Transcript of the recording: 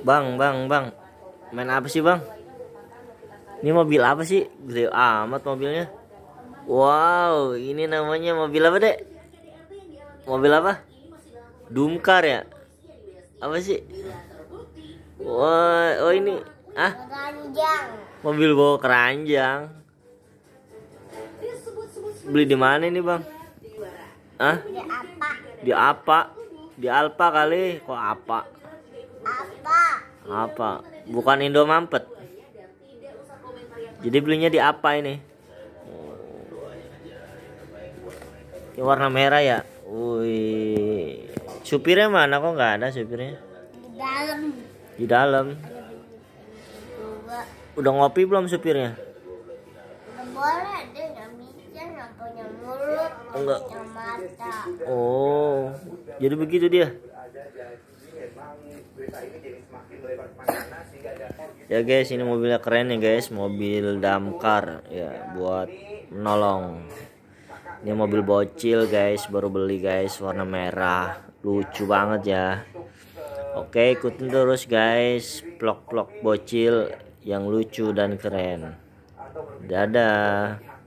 Bang, bang, bang. Main apa sih, Bang? Ini mobil apa sih? Gede amat mobilnya. Wow, ini namanya mobil apa, Dek? Mobil apa? Dumkar ya? Apa sih? Wah, oh ini ah? Mobil bawa keranjang. Beli di mana ini, Bang? Ah? Di apa? Di apa? Di Alpa kali. Kok apa? apa bukan Indo mampet jadi belinya di apa ini ini warna merah ya wih supirnya mana kok nggak ada supirnya di dalam di dalam udah ngopi belum supirnya Oh, jadi begitu dia ya guys ini mobilnya keren ya guys mobil damkar ya buat menolong ini mobil bocil guys baru beli guys warna merah lucu banget ya oke ikutin terus guys vlog-vlog bocil yang lucu dan keren dadah